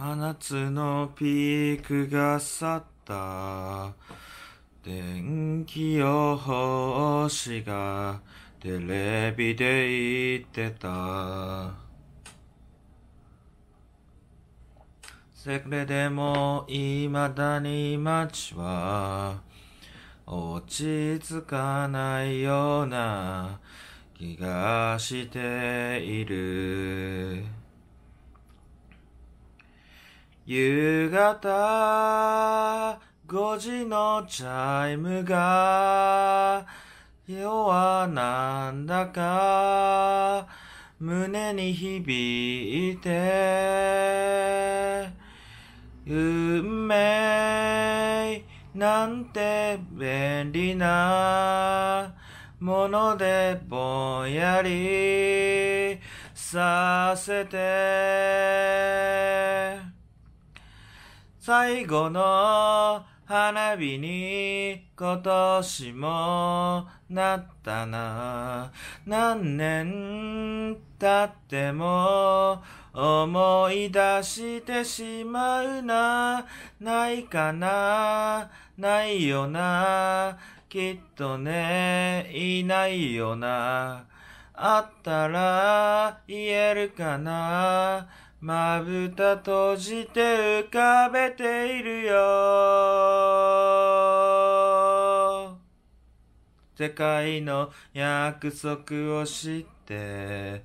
真夏のピークが去った。電気予報士がテレビで言ってた。せくれでも未だに街は落ち着かないような気がしている。夕方5時のチャイムが夜はなんだか胸に響いて運命なんて便利なものでぼんやりさせて最後の花火に今年もなったな。何年経っても思い出してしまうな。ないかな、ないよな。きっとね、いないよな。あったら言えるかな。まぶた閉じて浮かべているよ。世界の約束を知って、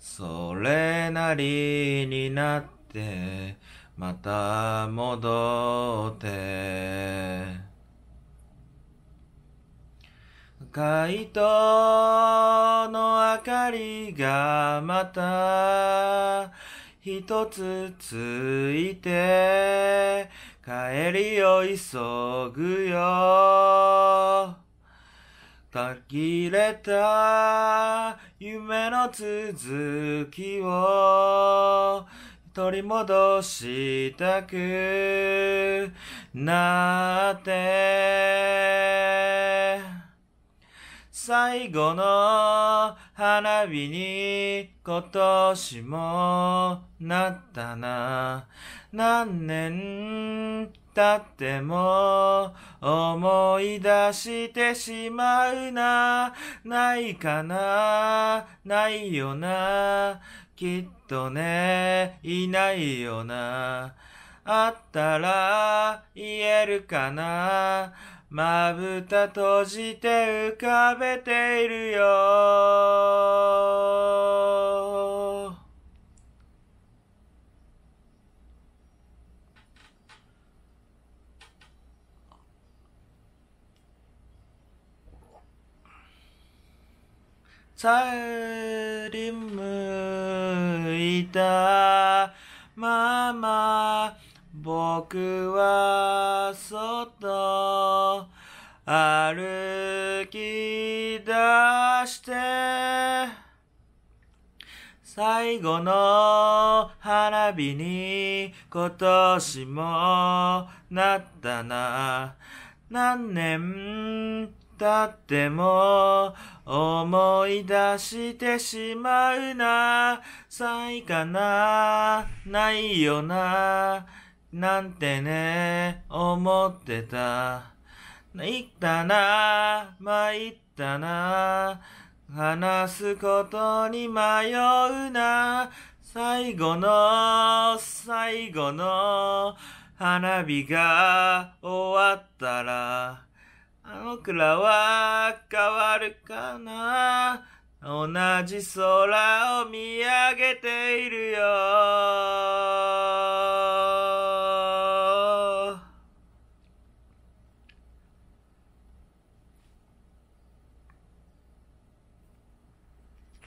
それなりになって、また戻って。街灯の明かりがまた一つついて帰りを急ぐよ限れた夢の続きを取り戻したくなって最後の花火に今年もなったな。何年経っても思い出してしまうな。ないかな、ないよな。きっとね、いないよな。あったら言えるかな。まぶた閉じて浮かべているよ。さりむいたまま僕は外歩き出して最後の花火に今年もなったな何年経っても思い出してしまうな。才かな、ないよな。なんてね、思ってた。行ったな、参ったな。話すことに迷うな。最後の、最後の、花火が終わったら、あのくらは変わるかな。同じ空を見上げているよ。